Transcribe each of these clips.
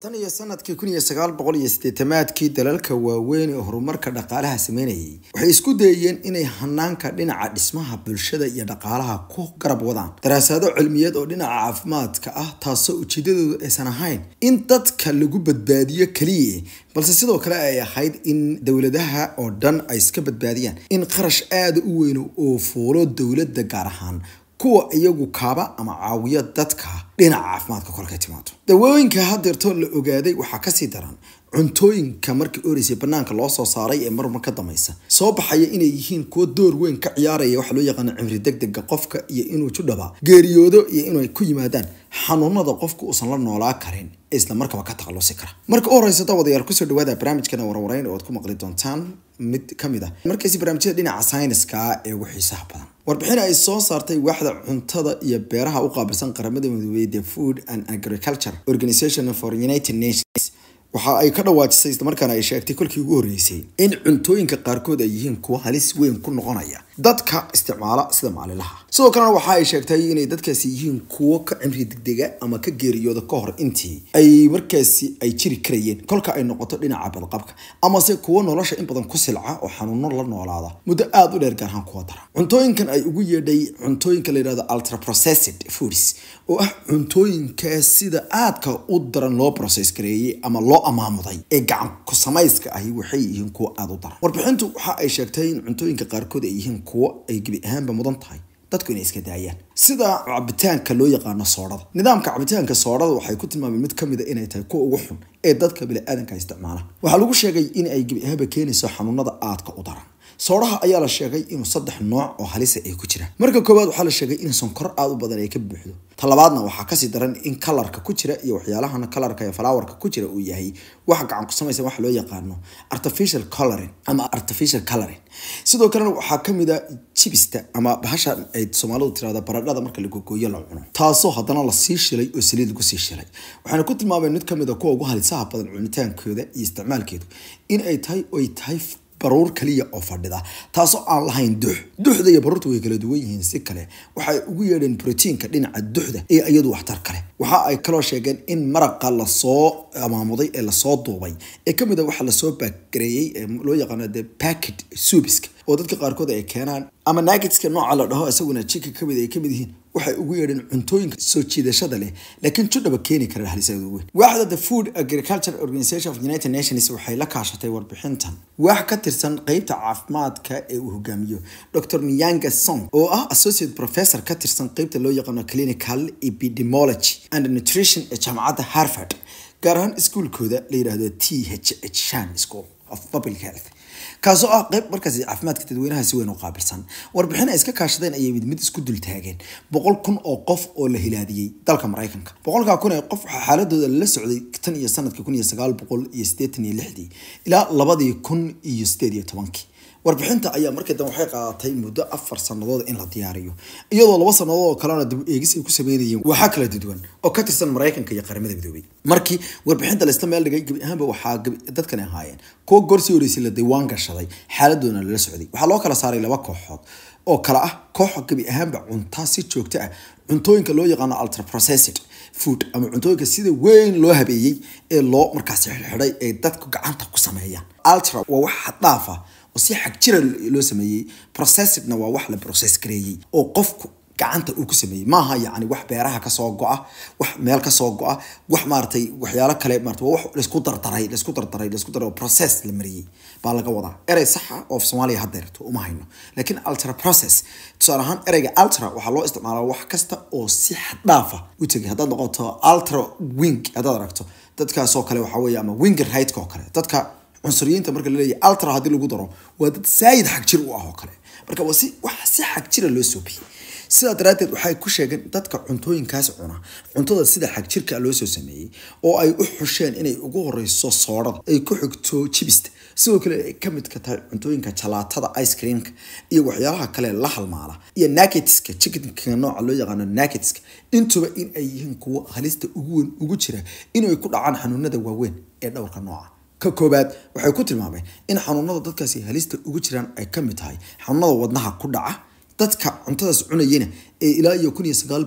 tan iyo sanadkii kun iyo sagaal iyo siddeetamaadkii dalalka waaweyn ee horumarka dhaqaalaha sameynayay waxay isku dayeen inay hanaanka dhinaca dhismaha bulshada iyo dhaqaalaha ku garab wadaan daraasaado cilmiyeed oo dhinaca caafimaadka ah taasoo ujeedadoodu aysan ahayn in dadka lagu badbaadiyo keliya balse sidoo kale ay ahayd in dowladaha oo dhan ay iska badbaadiyaan in qarash aada u weyn oo fuulo dowladda gaar ahaan kuwa iyagu kaaba ama caawiyo dadka dhinaca caafimaadka kolkay timaado dawooyinka hadeertoo la ogaaday waxaa kasii daran cuntooyinka markii oreysa banaanka loo soo saaray ee marmar ka dameysa soo baxaya inay yihiin kuwa door weyn ka ciyaaraya waxaa loo yaqaana cimri degdega qofka iyo inuu judhaba geeriyoodo iyo inay ku yimaadaan xanuunada qofka uusan la noolaa karin isla markaba ka takhalusi kara marka u horeysa daawadayaal kusoo dhawaada barnaamijkana warwareyn oo aad ku maqli doontaan mid kamid ah markaysi barnaamijyada dhinaca sayniska ah ee ugu xiisaha badan warbixin ay soo saartay waaxda cuntada iyo beeraha u qaabilsan qaramada midoobey the food and agriculture organization for united nations waxa ay ka dhawaajisay islamarkaana ay sheegtay kolkii ugu horreysay in cuntooyinka qaarkood ay yihiin kuwa halis weyn ku noqonaya dadka isticmaala sida maalinlaha sidoo kalena waxa ay sheegtay inay dadkaasi yihiin kuwo ka cimri degdega ama ka geeriyooda ka hor intii ay markaasi ay jiri karayeen kolka ay noqoto dhinaca badqabka amase kuwo nolosha in badan ku silca oo xanuuno la noolaada muddo aada u dheer gaarhaan kuwa dara cuntooyinkan ay ugu yeedhay cuntooyinka la yidhahdo ultra foods oo ah cuntooyinka sida aadka u daran loo process gareeyey ama loo amaamuday ee gacan ku samayska ahi waxay yihiin kuwo aada u daran warbixintu waxa ay sheegtay in cuntooyinka qaarkood ay yihiin kuwo ay gebi ahaanba mudan tahay dadku inay iska daayaan sida cabitaanka loo yaqaano soodhada nidaamka cabitaanka soodhada waxay ku tilmaameen mid kamid a inay tahay kuwa ugu xun ee dadka bini aadanka isticmaala waxaa lagu sheegay in ay gebi ahaanba keenayso xanuunada aadka u daran soodhaha ayaa la sheegay inuu saddex nooc oo halisa ah ay ku jiraan marka koowaad waxaa la sheegay in sonkor aad u badan ay ka buuxdo talabaadna waxaa kasii daran in kalarka ku jira iyo waxyaalahana kalarka iyo falaawarka ku jira uu yahay waxa gacan ku samaysa waxa loo yaqaano artificial coloring ama artificial coloring sidoo kalena waxaa kamid a ah jibista ama bahasha ay soomaalidu tirahda baradhada marka lagogooyo la cuno taasoo haddana lasii shilay oo saliid lagu sii shilay waxaana ku tilmaameen mid kamid a ah kuwa ugu halisaha badan cunitaankooda iyo isticmaalkeedu in ay tahay oy tahay baruur kaliya oo fadhida taasoo aan lahayn dux duxda iyo baruurta way kala duwan yihiin si kale waxay ugu yeedheen brotiinka dhinaca duxda ee iyadu waxtar kale waxa ay kaloo sheegeen in maraqa lasoo amaamuday ee lasoo duubay ee kamid a ah waxa lasoo baakgareeyey ee loo yaqaano the packet subiska oo dadka qaarkood ay keenaan ama nagitska nooca la dhaho isaguna jika kamid ah, ay kamid yihiin waxay ugu yeedheen cuntooyinka soo jiidashada leh laakiin judhaba keeni kara haliseed weyn waaxda the food agriculture organization of united nations waxay la kaashatay warbixintan waax ka tirsan qeybta caafimaadka ee uu hogaamiyo dr nyanga song oo ah associate professor ka tirsan qeybta loo yaqaano clinical epidemology and nutrition ee jaamacadda harvard gaar ahaan iskuulkooda la yidhaahdo t h h shan school of public health kaasoo ah qayb markaas caafimaadka dadweynaha si weyn u qaabilsan warbixin ay iska kaashadeen ayay mid mid isku dultaageen boqol kun oo qof oo la hilaadiyey dalka maraykanka boqolkaa kun ee qof waxaa xaaladooda lala socday tan iyo sanadka kun iyo sagaal boqol iyo sideetan iyo lixdii ilaa labadii kun iyo sideed iyo tobankii warbixinta ayaa markii dambe waxay qaadatay muddo afar sannadood in la diyaariyo iyadoo laba sannadood oo kalena dib eegis ay ku sameynayeen waxaa kala duduwan oo ka tirsan maraykanka iyo qaramada midoobay markii warbixinta laysta meel dhigay gebi ahaanba waxaa dadkani ahaayeen kuwo goorsii horeysay la diiwaan gashaday xaaladoona lala socday waxaa loo kala saaray laba kooxood oo kale ah koox gebi ahaanba cuntaa si joogto ah cuntooyinka loo yaqaano ultra food ama cuntooyinka sida weyn loo habeeyey ee loo markaasi xidhay ay dadku gacanta ku sameeyaan ultra waa wax xad oo si xag jira loo sameeyey processedna waa wax la process gareeyey oo qofku gacanta uu ku sameeyey maaha yani wax beeraha kasoo go-a wax meel kasoo go-a wax maaratay waxyaalo kale maarata waa wax laisku dardaray laisku dardaray laisku dardaray process la mariyey baa laga wadaa erey saxa oo soomaaliya hadeerto uma hayno laakiin ultra process tusaale ahaan ereyga ultra waxaa loo isticmaalaa wax kasta oo si xaddhaafa u tegay haddaad noqoto ultra wing haddaad aragto dadkaasoo kale waxaa weeye ama winger rightk kale dadka cunsuriyiinta marka laleeyahy altra haddii lagu daro waa dad saayid xag jir u ah oo kale marka waa si wax si xag loo soo bixiyey sidaa daraaddeed waxay ku sheegeen dadka cuntooyinkaas cuna cuntada sida xag loo soo sameeyey oo ay u xusheen inay ugu horeyso soorada ay ku xigto jibista sidoo kale ay ka midka tahay cuntooyinka jalaatada ice creamka iyo waxyaalaha kale la halmaala iyo naketska chickenka nooca loo yaqaano naketska intuba in ay yihiin kuwo halista ugu weyn ugu jira inay ku dhacaan xanuunada waaweyn ee dhowrka nooca ka koobaad waxay ku tilmaameen in xanuunada dadkaasi halista ugu jiraan ay kamid tahay xanuunada wadnaha ku dhaca dadka cuntadaas cunayana ee ilaa iyo kun iyo sagaal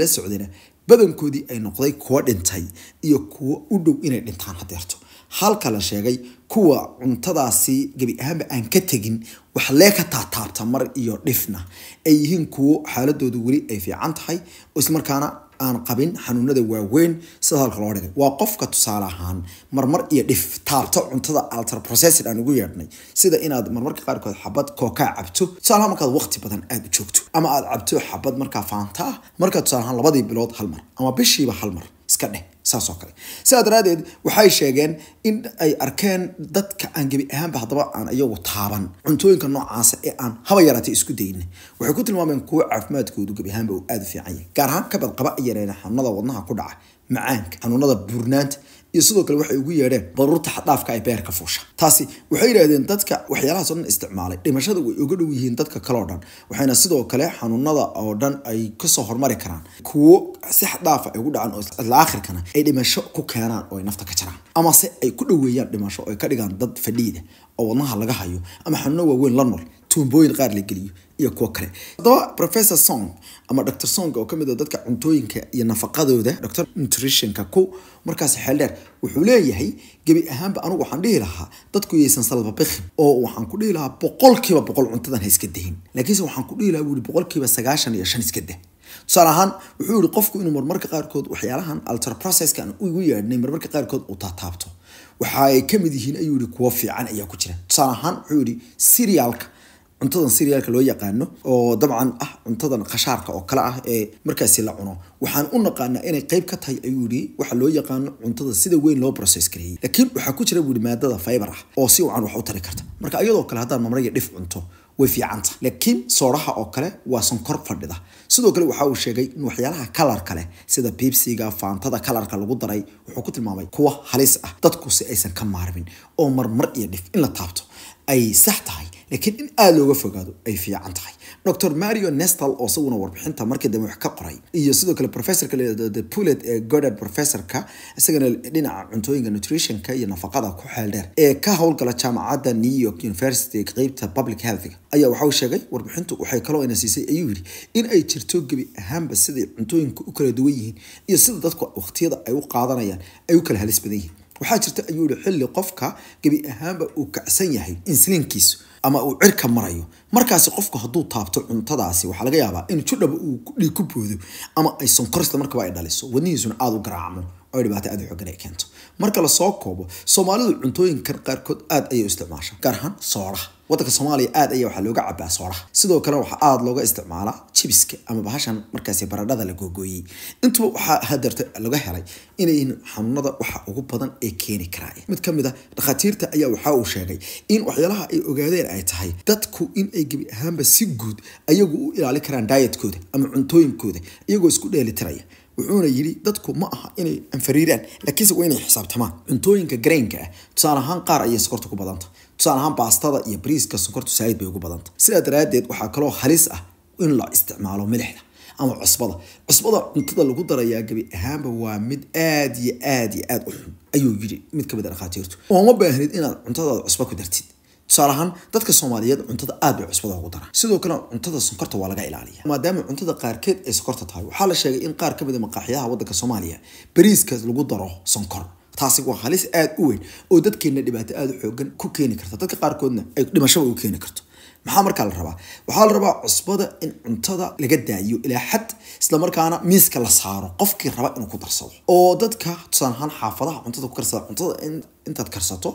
la socdayna badankoodii ay noqday kuwa dhintay iyo kuwo u dhow inay dhintaan hadeerto halka la sheegay kuwa cuntadaasi gebi ahaanba aan ka tegin waxlee ka taataabta mar iyo dhifna ay yihiin kuwo xaaladoodu weli ay fiican tahay ismarkaana aan qabin xanuunada waaweyn sida halka loo dhigay waa qofka tusaale ahaan marmar iyo dhif taabto cuntada alter processed aan ugu yeedhnay sida inaad marmarka qaarkood xabad kookaa cabto tusaalahaan markaad waqti badan aada u joogto ama aada cabto xabad markaa faanta ah markaa tusaalahaan labadii bilood hal mar ama bishiiba hal mar iska dheh saasoo kale sidaa daraadeed waxay sheegeen in ay arkeen dadka aan gebi ahaanba haddaba aan iyagu taaban cuntooyinka noocaasa ee aan haba yaraata isku dayna waxay ku tilmaameen kuwa caafimaadkoodu gebi ahaanba uu aada u fiican yahay gaar ahaan kabad qaba ayareen xanuunada wadnaha ku dhaca macaanka xanuunada buurnaanta iyo sidoo kale waxay ugu yeedheen baruurta xadhaafka ay beerka fuusha taasi waxay yidhaahdeen dadka waxyaalahaasoo dhan isticmaalay dhimashada way uga dhow yihiin dadka kale dhan waxayna sidoo kale xanuunada oo dhan ay kasoo hormari karaan kuwo si xadhaafa ah ay ugu dhacaan oo isla aakhirkana ay dhimasho ku keenaan oo ay nafta ka jaraan amase ay ku dhoweeyaan dhimasho oo ay ka dhigaan dad fadhiida oo wadnaha laga hayo ama xanuuno waaweyn la nool tuumbooyin qaar la geliyo iyo kuwo kale haddaba professor song ama dr song oo kamid a ah dadka cuntooyinka iyo nafaqadooda dr nutritionka ku markaas xeeldheer wuxuu leeyahay gebi ahaanba anigu waxaan dhihi lahaa dadku yaysan salbabikhin oo waxaan ku dhihi lahaa boqolkiiba boqol cuntadan ha iska dahin laakiinse waxaan ku dhihi lahaa wuli boqolkiiba sagaashan iyo shan iska dah tusaale ahaan wuxuu yihi qofku inuu marmarka qaarkood waxyaalahan alter ugu yeedhnay marmarka qaarkood uu taataabto waxa ay kamid yihiin ayuu yihi kuwo fiican ayaa ku jira tusaale ahaan wuxuu yihi serialka cuntadan siriyaalka loo yaqaano oo dabcan ah cuntadan khashaarka oo kale ah ee markaasi la cuno waxaan u naqaanaa inay qayb ka tahay ayuu yidhi waxa loo yaqaano cuntada sida weyn loo process gareeyey laakiin waxaa ku jira buuri maadada fiber ah oo si wacan wax u tari karta marka iyadoo kale haddaan mamre dhif cunto way fiicanta laakiin sooraha oo kale waa sonkor fadhida sidoo kale waxa uu sheegay in waxyaalaha kalar kale sida bibsiga faantada kalarka lagu daray wuxuu ku tilmaamay kuwa halis ah dadku si aysan ka maarmin oo marmar iyo dhif in la taabto ay sax tahay laakiin in aada looga fogaado ay fiican tahay dor mario nestal oo isaguna warbixinta markii dambe wax ka qoray iyo sidoo kale professorka layihahdo pulet ee godard professorka isagana dhinaca cuntooyinka nutritionka iyo nafaqada ku xeel ee ka howlgala jaamacadda new york university qeybta public healthga ayaa waxau sheegay warbixintu waxay kaloo ina siisay ayuu yidhi in ay jirto gebi ahaanba siday cuntooyinka u kala duwan yihiin iyo sida dadku waqtiyada ay u qaadanayaan ay u kala halis badan yihiin waxaa jirta ayuu yihi xilli qofka gebi ahaanba uu kacsan yahay insliinkiisu ama uu cirka marayo markaasi qofku haduu taabto cuntadaasi waxaa laga yaabaa in judhaba uu dhiig ku boodo ama ay sonkorista markaba ay dhaliso wadnihiisuna aada u garaacmo oo dhibaato aada u ay keento marka lasoo koobo soomaalidu cuntooyinkan qaarkood aada ayay u isticmaashaa gaar ahaan sooraha wadanka soomaaliya aad ayaa waxaa looga cabaa sooraha sidoo kale waxaa aada looga isticmaalaa jibiska ama bahashan markaasi baradhada la googooyey intuba waxaa hadarta laga helay inay xanuunada waxa ugu badan ee keeni karaan mid ka mid a ah dhakhaatiirta ayaa waxa uu sheegay in waxyaalaha ay ogaadeen ay tahay dadku in gebi ahaanba si guud ayagu u ilaalin karaan daayatkooda ama cuntooyinkooda iyagoo isku dheelitiraya wuxuuna yidhi dadku ma aha inay anfariiraan laakiinse waa inay xisaabtamaan cuntooyinka gareenka ah tusaale ahaan qaar ayay sokorta ku badanta tusaale ahaan baastada iyo bariiska sokortu saalid bay ugu badantah sidaa daraadeed waxaa kaloo halis ah in la isticmaalo milixda ama cusbada cusbada cuntada lagu darayaa gebi ahaanba waa mid aada iyo aada iyo aada u xun ayuu yidhi mid kamid a ah dhakhaatiirtu ooma baahnid inaad cuntadaada cusba ku dartid tusaale ahaan dadka soomaaliyeed cuntada aad bay cusbada ugu daraan sidoo kale cuntada sonkorta waa laga ilaaliya maadaama cuntada qaarkeed ay sonkorta tahay waxaa la sheegay in qaar kamid a ah maqaaxiyaha waddanka soomaaliya bariiskaas lagu daro sonkor taasi waa halis aada u weyn oo dadkeenna dhibaato aada u xoogan ku keeni karta dadka qaarkoodna ay dhimashaba u keeni karto maxaa markaa la rabaa waxaa la rabaa cusbada in cuntada laga daayiyo ilaa xad islamarkaana miiska la saaro qofkii raba inuu ku darsado oo dadka tusaan ahaan xaafadaha cuntada ku karsada cuntada intaad karsato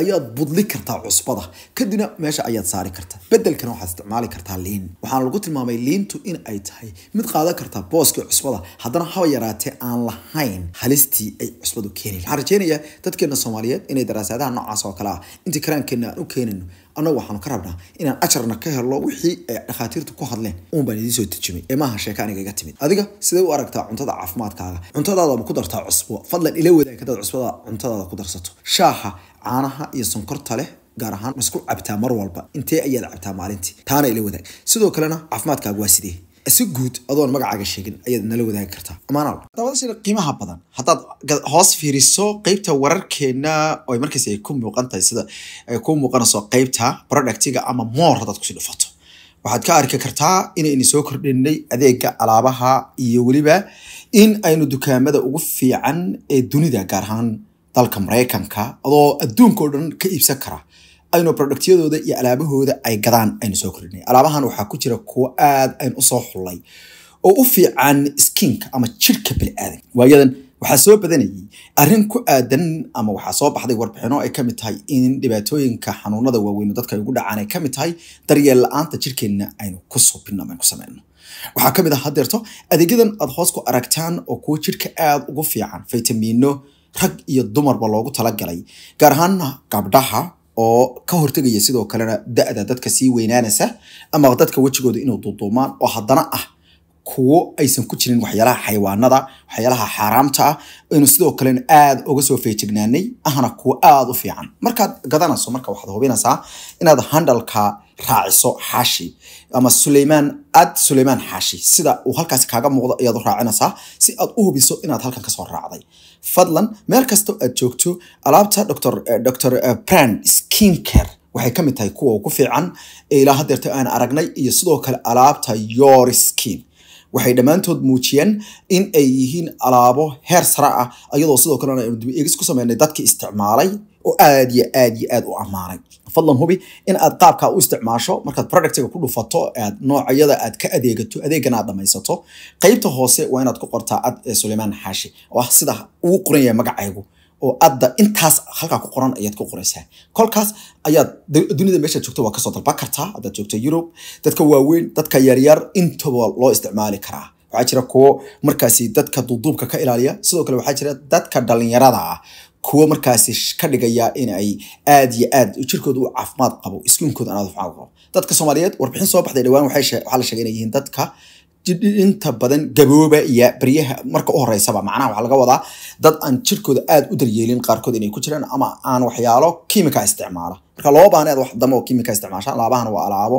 ayaad budli kartaa cusbada kadibna meesha ayaad saari kartaa bedelkana waxaad isticmaali kartaa liin waxaana lagu tilmaamay liintu in ay tahay mid qaadan kartaa booskii cusbada haddana haba yaraatee aan lahayn halistii ay cusbadu keeni waxaan rajeynayaa dadkeena soomaaliyeed inay daraasadaha noocaas oo kale ah intii karaankeenna aan u keenayno anagu waxaanu ka rabnaa inaan ajarna ka helo wixii ay dhakhaatiirta ku hadleen uun baan idiin soo tejimay ee maaha sheeka aniga iga timid adiga sidee u aragtaa cuntada caafimaadkaaga cuntadaadaba ku dartaa cusbo fadlan ila wadaag hadaad cusbada cuntadaada ku darsato shaaha caanaha iyo sonkorta leh gaar ahaan masku cabtaa mar walba intee ayaad cabtaa maalintii taana ila wadaag sidoo kalena caafimaadkaaga waa sidee si guud adoon magacaaga sheegin ayaad nala wadaagi kartaa amaanadabadashada qiimaha badan haddaad hoos fiiriso qeybta wararkeena oy markiis ay ku muuqantahay sida ay ku muuqanayso qeybta productiga ama moor haddaad kusii dhufato waxaad ka arki kartaa inayna soo kordhinay adeega alaabaha iyo weliba in aynu dukaamada ugu fiican ee dunida gaar ahaan dalka maraykanka adoo adduunka oo dhan ka iibsan kara aynu productyadooda iyo alaabahooda ay gadaan aynu soo kordhinay alaabahan waxaa ku jira kuwo aad aynu usoo xullay oo u fiican skinka ama jirhka biniaadan waayadan waxaa soo badanayay arrin ku aadan ama waxaa soo baxday warbixino ay kamid tahay in dhibaatooyinka xanuunada waaweyno dadka ugu dhacaan ay kamid tahay daryeel la-aanta jirhkeenna aynu ku subino ama ku sameyno waxaa kamid ah hadeerto adeegyadan aada hoos ku aragtaan oo kuwo jirhka aada ugu fiican faytamiino rag iyo dumarba loogu talagalay gaar ahaana gabdhaha oo ka hortegaya sidoo kalena da-da dadka sii weynaanaysa ama dadka wejigooda inuu duuduumaan oo haddana ah kuwo aysan ku jirin waxyaalaha xayawaanada waxyaalaha xaaraamta ah aynu sidoo kalena aada uga soo feejignaanay ahna kuwo aada u fiican markaad gadanayso marka waxaad hubinaysaa inaad handalka raaciso xaashi ama sulaymaan ad sulaymaan xaashi sida uu halkaasi kaaga muuqdo ayaad raacinaysaa si aad u hubiso inaad halkan kasoo raacday fadlan meel kasta aad joogto alaabta dr eh, dr brand eh, skin care waxay ka mid tahay kuwa ugu fiican ee eh, ilaa hadeerta aan aragnay iyo sidoo kale alaabta your skin waxay dhammaantood muujiyeen in ay yihiin alaabo heer sare ah ayadoo sidoo kalena aynu ku sameynay dadkii isticmaalay oo aad yo aad yo aad u ammaanay fadlan hubi in aad qaabka u isticmaasho markaad productiga ku dhufato aad noocyada aad ka adeegato adeegana aad dhamaysato qeybta hoose waa inaad ku qortaa ad ee suleymaan xaashi oo ah sida ugu qoran yahay magacaygu oo adda intaas halkaa ku qoran ayaad ku qoraysaa kolkaas ayaad dunida meeshaad joogto waa kasoo dalban kartaa haddaad joogto yurub dadka waaweyn dadka yaryar intaba loo isticmaali karaa waxaa jira kuwo markaasi dadka duuduubka ka ilaaliya sidoo kale waxaa jira dadka dhalinyarada ah kuwo markaasi ka dhigaya in ay aad yo aad jirkooda u caafimaad qabo iskiinkooda aan caafimaad qabo dadka soomaaliyeed warbixin soo baxday dhawaan waxaa la sheegay inay yihiin dadka inta badan gabooba iyo baryaha marka u horeysaba macnaha waxaa laga wadaa dad aan jirkooda aad u daryeelin qaarkood inay ku jiraan ama aan waxyaalo kiimika isticmaala marka loo baahna wax dambe oo kiimika isticmaashaan laabahana waa alaabo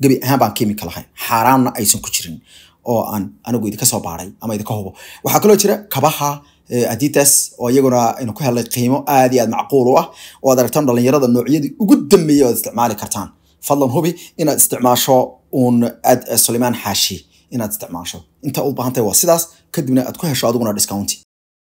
gebi ahaan baan kiimika lahayn xaaraanna aysan ku jirin oo aan anigu idinka soo baaray ama idinka hubo waxaa kaloo jira kabaha eh, aditas oo iyaguna inu ku helay qiimo aad iyo aad macquul u ah oo aad aragtaan dhalinyarada noocyadii ugu dambeeyey oo isticmaali kartaan fadlan hubi inaad isticmaasho uun ad eh, sulaymaan xaashi inaad isticmaasho inta u baahan waa sidaas kadibna aad ku hesho adiguna discounti